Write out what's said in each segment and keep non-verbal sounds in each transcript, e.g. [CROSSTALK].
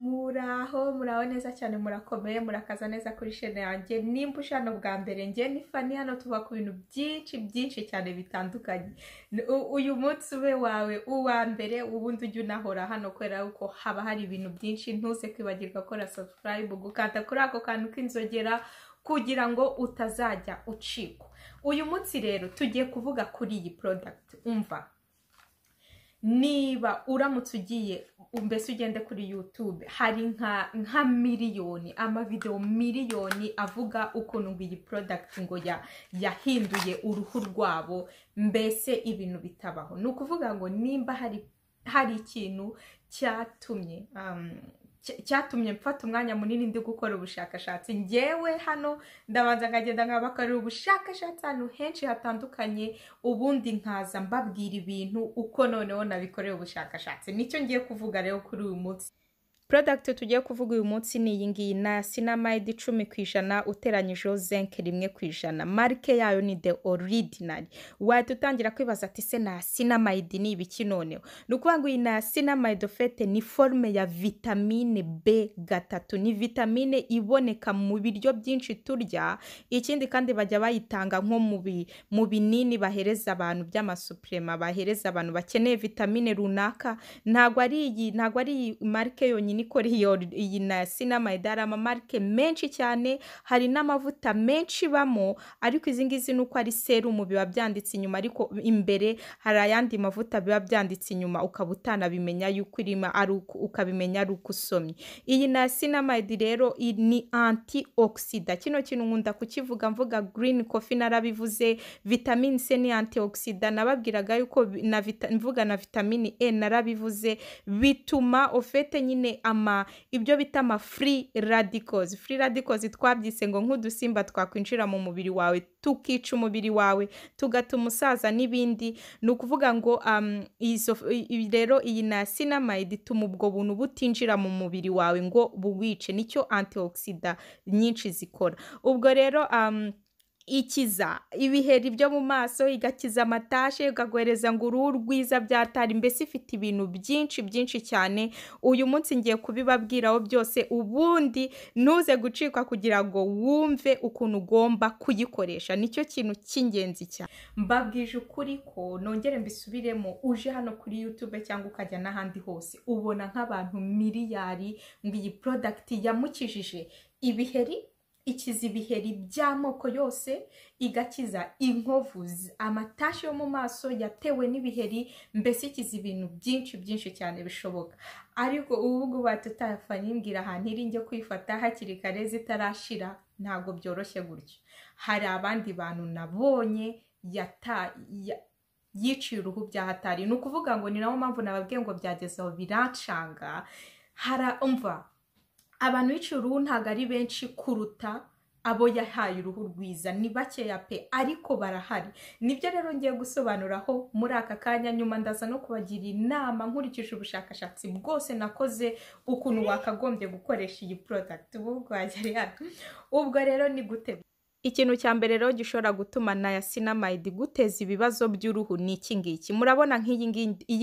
muraho muraho neza cyane murakomeye murakaza neza kuri shene yanjye nimba uje hano bwa mbere njye ni fani hano tuba ku bintu byinshi byinshi cyane bitandukanye uyu munsi ube wawe uwa mbere ubundi ujye unahora hano kubera yuko haba hari ibintu byinshi ntuze kwibagirwa gukora subscribe gukata kuri ako kantu k'inzogera kugira ngo utazajya ucikwa uyu munsi rero tugiye kuvuga kuri iyi product umva niba uramutse ugiye mbese ugende kuri yutube hari nka nka miliyoni amavidewo miliyoni avuga ukuntu ngo iyi porodagiti ngo yahinduye uruhu rwabo mbese ibintu bitabaho ni ukuvuga ngo nimba hari ikintu cyatumye um, cyatumye mfata umwanya munini ndi gukora ubushakashatsi ngewe hano ndabanza nkagenda nkabakorera ubushakashatsi ahantu henshi hatandukanye ubundi nkaza mbabwira ibintu uko noneho nabikoreye ubushakashatsi nicyo ngiye kuvuga rero kuri uyu munsi product tugiye kuvuga uyu munsi ni iyi ngiyi na sinamide icumi ku ijana uteranyijeho zinc rimwe ku ijana marike yayo ni the original wahita utangira kwibaza ati se na sinamide ni ibiki noneho ni ukuvuga ngo iyi na sinamide ofete ni forume ya vitamine b gatatu ni vitamine iboneka mu biryo byinshi turya ikindi kandi bajya bayitanga nko mu binini bahereza abantu by'amasuprema bahereza abantu bakeneye vitamine runaka ntabwo ari iyi ntabwo ari iyi marike yonyine nikoriyori iyi na sinama idari amamarike menshi cyane hari n'amavuta menshi bamo ariko izi ngizi ni uko ari serumu biba byanditse inyuma ariko imbere hari ayandi mavuta biba byanditse inyuma ukaba utanabimenya yuko irimo ari ukabimenya ari uko usomye iyi na sinamide rero ni anti ogisida kino kintu nkunda kukivuga mvuga girini kofi narabivuze vitamini c ni anti ogisida nababwiraga yuko mvuga na vitamini e narabivuze bituma ofete nyine ama ibyo bita ama free radicals free radicals twabyise ngo nk'udusimba twakwinjira mu mubiri wawe tukica umubiri wawe tugatuma umusaza n'ibindi ni ukuvuga ngo um, rero iyi na sinamide ituma ubwo buntu butinjira mu mubiri wawe ngo buwice nicyo antioxida nyinshi zikora ubwo rero um, ikiza ibiheri byo mu maso igakiza amatashe ikagohereza ngo uruhu rwiza byatari mbese ifite ibintu byinshi byinshi cyane uyu munsi ngiye kubibabwiraho byose ubundi ntuze gucikwa kugira ngo wumve ukuntu ugomba kuyikoresha nicyo kintu cy'ingenzi cyane mbabwije ukuri ko nongere mbisubiremo uje hano kuri youtube cyangwa ukajya n'ahandi hose ubona nk'abantu miliyari ngo iyi porodagiti yamukijije ibiheri ikiza ibiheri by'amoko yose igakiza inkovu amatashi yo mu maso yatewe n'ibiheri mbese ikiza ibintu byinshi byinshi cyane bishoboka ariko ubu ngubu batutafa nyimbwira ahantu iri njye kwifata hakiri kare zitarashira ntabwo byoroshye gutyo hari abandi bantu nabonye yiciye uruhu bya hatari ni ukuvuga ngo ni nawo mpamvu nababwiye ngo byageze aho biracanga hara umva abantu biciye ntabwo ari benshi kuruta abo yahaye uruhu rwiza ni bakeya pe ariko barahari nibyo rero ngiye gusobanuraho muri aka kanya nyuma ndaza no kubagira inama nkurikije ubushakashatsi bwose nakoze ukuntu wakagombye gukoresha iyi porodagiti ubu bwagera ubwo rero ni gute Ikintu cya mbere rero gishobora gutuma na sinamide iguteza ibibazo by'uruhu ni iki ngiki murabona nk'iyi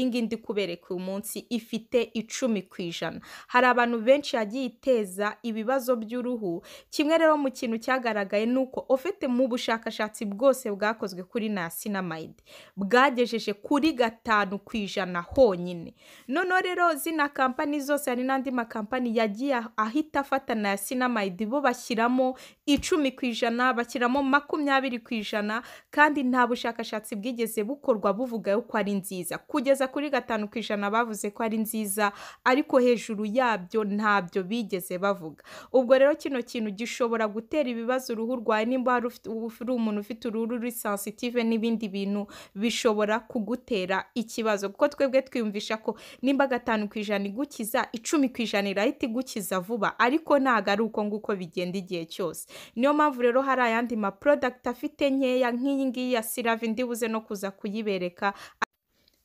ngiyi ndi kubereka uyu munsi ifite icumi ku ijana hari abantu benshi yagiye iteza ibibazo by'uruhu kimwe rero mu kintu cyagaragaye ni uko ufite mu bushakashatsi bwose bwakozwe kuri na bwagejeje kuri gatanu ku ijana honyine noneho rero zina kampani zose hari n'andi makampani yagiye ahita afata na bo bashyiramo icumi ku ijana bashyiramo makumyabiri ku ijana kandi nta bushakashatsi bwigeze bukorwa buvuga ko ari nziza kugeza kuri gatanu ku ijana bavuze ko ari nziza ariko hejuru yabyo ntabyo bigeze bavuga ubwo rero kino kintu gishobora gutera ibibazo uruhu rwawe nimba uri umuntu ufite uruhu ruri sensitive n'ibindi bintu bishobora kugutera ikibazo kuko twebwe twiyumvisha ko nimba gatanu ku ijana igukiza icumi ku ijana irahita igukiza vuba ariko ntabwo ari uko nguko bigenda igihe cyose niyo mpamvu rero hari hari ayandi ma product afite nkeya nk'iyi ngiyi ya Sirave ndibuze no kuza kuyibereka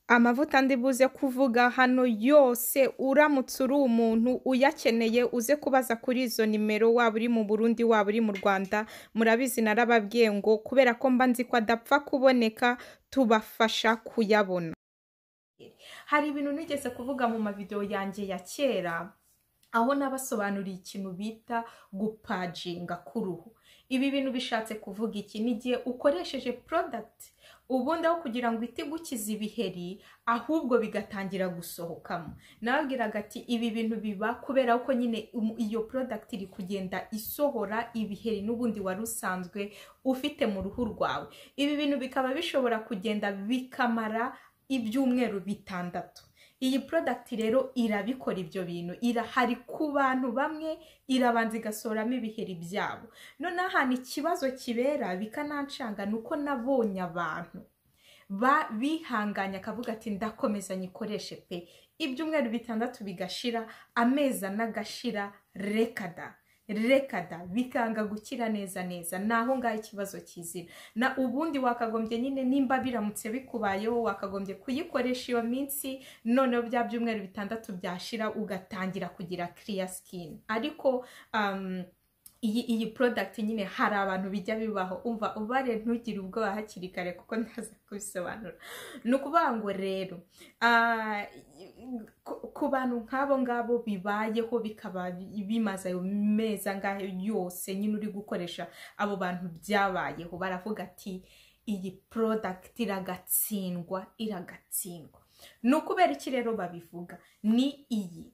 amavuta ndibuze kuvuga hano yose uramutse uri umuntu uyakeneye uze kubaza kuri izo nimero waba uri mu Burundi waba uri mu Rwanda murabizi narababwiye ngo kubera ko mba nzi ko adapfa kuboneka tubafasha kuyabona hari ibintu nigeze kuvuga mu mavidewo yanjye ya kera aho nabasobanuriye ikintu bita gupajinga ruhu ibi bintu bishatse kuvuga iki ni igihe ukoresheje porodagiti ubundi aho kugira ngo gukiza ibiheri ahubwo bigatangira gusohokamo nababwiraga ati ibi bintu biba kubera ko nyine iyo porodagiti iri kugenda isohora ibiheri n'ubundi wari usanzwe ufite mu ruhu rwawe ibi bintu bikaba bishobora kugenda bikamara ibyumweru bitandatu iyi porodakiti rero irabikora ibyo bintu irahari ku bantu bamwe irabanza igasoramo ibiheri byabo noneho ahantu ikibazo kibera bikanacanga ni uko nabonye abantu ba bihanganye akavuga ati ndakomeza nyikoreshe pe ibyumweru bitandatu bigashira amezi anagashira rekada reka bikanga gukira neza neza naho aho ngaho ikibazo kizira na ubundi wakagombye nyine nimba biramutse bikubayeho wakagombye kuyikoresha iyo minsi noneho bya byumweru bitandatu byashira ugatangira kugira kiriya sikini ariko um, iyi iyi porodagiti nyine hari abantu bijya bibaho umva ubare ntugire ubwoba hakiri kare kuko ntaza kubisobanura ni ukuvuga ngo rero ah, ku bantu nk'abo ngabo bibayeho bikaba bimaze ayo mezi angahe yose nyine uri gukoresha abo bantu byabayeho baravuga ati iyi porodagiti iragatsindwa iragatsindwa ni ukubera iki rero babivuga ni iyi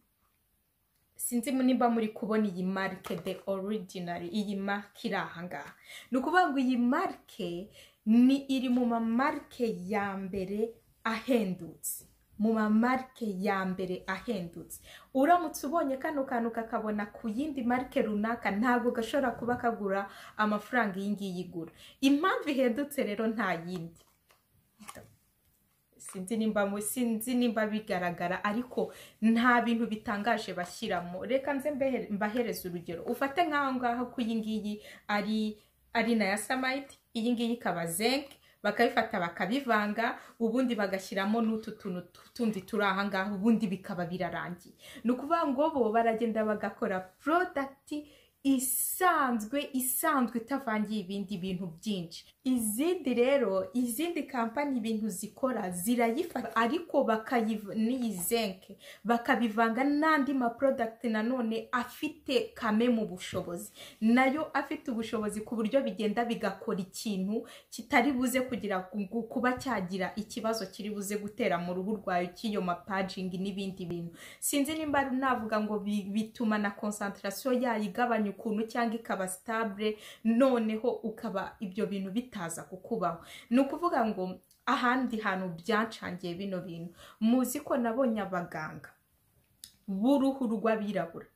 sinzi niba muri kubona iyi marike de oridinari iyi marike iri ahangaha ni ukuvuga ngo iyi marike ni iri mu mamarike ya mbere ahendutse mu mamarike ya mbere ahendutse uramutse ubonye kano kantu kakabona ku yindi marike runaka ntabwo gashobora kuba kagura amafaranga iyi ngiyi igura impamvu ihendutse rero nta yindi sinzi nimba sinzi nimba bigaragara ariko nta bintu bitangaje bashyiramo reka nze mbahereze urugero ufate nk'aho ngaho ko iyi ngiyi ari ari na ya samayiti iyi ngiyi ikaba zenke bakabifata bakabivanga ubundi bagashyiramo n'utu tuntu tundi turi aha ngaha ubundi bikaba birarangiye ni ukuvuga ngo bo baragenda bagakora porodagiti isanzwe isanzwe itavangiye ibindi bintu byinshi izindi rero izindi kampani ibintu zikora zirayifata ariko niyizenke bakabivanga n'andi maprodakiti nanone afite kame mu bushobozi nayo afite ubushobozi ku buryo bigenda bigakora ikintu kitari buze kugira kuba cyagira ikibazo kiri buze gutera mu ruhu rwawe cy'iyo mapajingi n'ibindi bintu sinzi nimba navuga ngo bituma na konsantarasiyo yayo igabanyuka ukuntu cyangwa ikaba sitabure noneho ukaba ibyo bintu bitaza kukubaho ni ukuvuga ngo ahandi hantu byacangiye bino bintu muzi ko nabonye abaganga b'uruhu rw'abirabura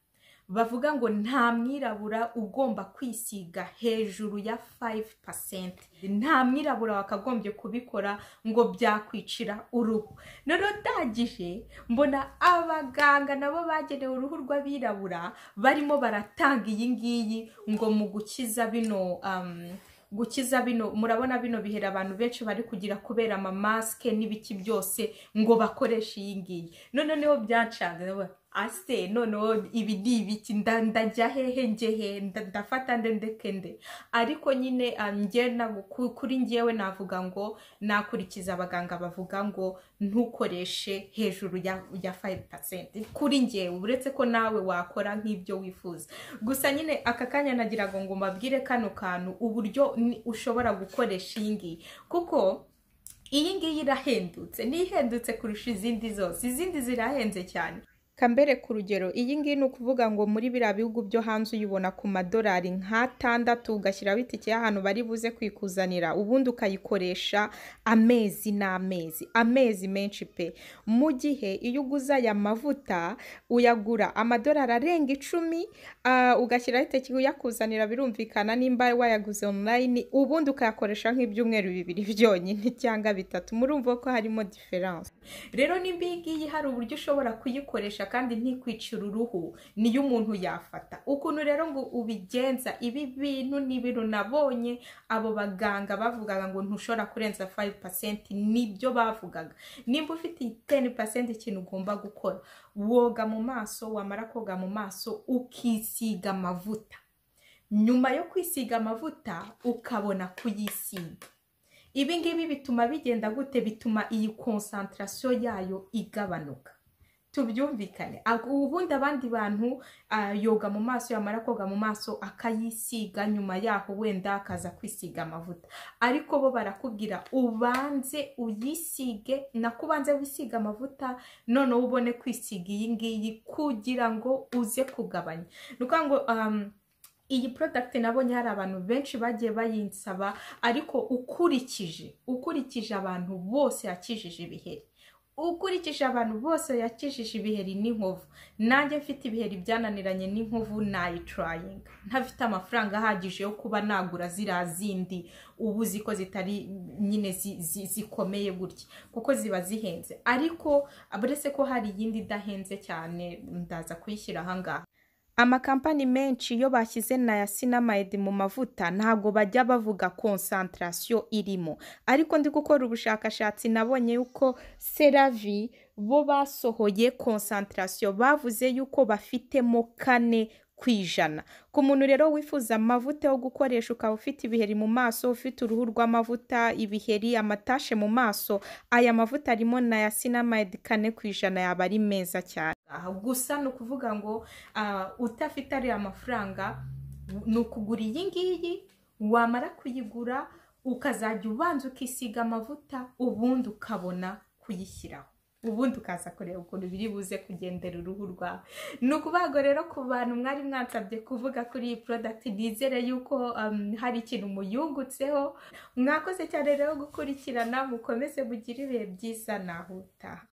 bavuga ngo nta mwirabura ugomba kwisiga hejuru ya 5% nta mwirabura wakagombye kubikora ngo byakwicira uruhu none mbona abaganga nabo bagenewe uruhu rw'abirabura barimo baratanga iyi ngiyi ngo mu gukiza bino um, gukiza bino murabona bino bihera abantu benshi bari kugira kubera amamasike n'ibiki byose ngo bakoreshe iyi ngiyi noneho byancaga. ase noneho ibi ni ibiki ndajya hehe ngehe ndafata nde ndeke nde ariko nyine um, kuri ngewe navuga ngo nakurikiza abaganga bavuga ngo ntukoreshe hejuru ya fayive pasenti kuri ngewe uretse ko nawe wakora nk'ibyo wifuza gusa nyine aka kanya nagira ngo ngo mbabwire kano kantu uburyo ushobora gukoresha iyi ngiyi kuko iyi ngiyi irahendutse n'ihendutse kurusha izindi zose izindi zirahenze cyane kambere ku rugero iyi ngiyi ni ukuvuga ngo muri biriya bihugu byo hanze uyibona ku madolari nk'atandatu ugashyiraho itike y'ahantu bari buze kwikuzanira ubundi ukayikoresha amezi n'amezi amezi menshi pe mu gihe iyo uguze aya mavuta uyagura amadorari arenga icumi ugashyiraho itike uyakuzanira birumvikana nimba wayaguze online ubundi ukayakoresha nk'ibyumweru bibiri byonyine [LAUGHS] cyangwa bitatu murumva ko harimo diferanse rero n'iyi ngiyi hari uburyo ushobora kuyikoresha kandi ntikwicira uruhu niyo umuntu yafata ukuntu rero ngo ubigenza ibi bintu ni nabonye abo baganga bavugaga ngo ntushobora kurenza fayive pasenti nibyo bavugaga nimba ufite teni pasenti ikintu ugomba gukora woga mu maso wamara koga mu maso ukisiga amavuta nyuma yo kwisiga amavuta ukabona kuyisiga ibi ngibi bituma bigenda gute bituma iyi konsantarasiyo yayo igabanuka tubyumvikane ubundi abandi bantu ah, yoga mu maso yamara koga mu maso akayisiga nyuma yaho wenda akaza kwisiga amavuta ariko bo barakubwira ubanze uyisige nako ubanze wisiga amavuta noneho ubone kwisiga iyi ngiyi kugira ngo uze kugabanya ni ukuvuga ngo um, iyi product nabonye hari abantu benshi bagiye bayinsaba ariko ukurikije ukurikije abantu bose yakijije ibiheri ukurikije abantu bose yakishije ibiheri n'inkovu nanjye mfite ibiheri byananiranye n'inkovu nayitayinga ntafite amafaranga ahagije yo kuba nagura ziriya zindi ubu ziko zitari nyine zikomeye gutya kuko ziba zihenze ariko uretse ko hari iyindi idahenze cyane ndaza kuyishyira ahangaha amakampani menshi iyo bashyize na ya sinamide mu mavuta ntabwo bajya bavuga konsantarasiyo irimo ariko ndi gukora ubushakashatsi nabonye yuko seravi bo basohoye konsantarasiyo bavuze yuko bafitemo kane ku ijana ku muntu rero wifuza amavuta yo gukoresha ukaba ufite ibiheri mu maso ufite uruhu rw'amavuta ibiheri amatashe mu maso aya mavuta arimo na ya sinamide kane ku ijana yaba ari meza cyane gusa ni ukuvuga ngo ah, utafite ariya mafaranga ni ukugura iyi ngiyi wamara kuyigura ukazajya ubanza ukisiga amavuta ubundi ukabona kuyishyiraho ubundi ukaza kureba ukuntu biri buze kugendera uruhu rwawe ni ukuvuga rero ku bantu mwari mwansabye kuvuga kuri iyi porodagiti nizere yuko um, hari ikintu muyungutseho mwakoze cyane rero gukurikirana mukomeze mugire ibihe byiza nahutaha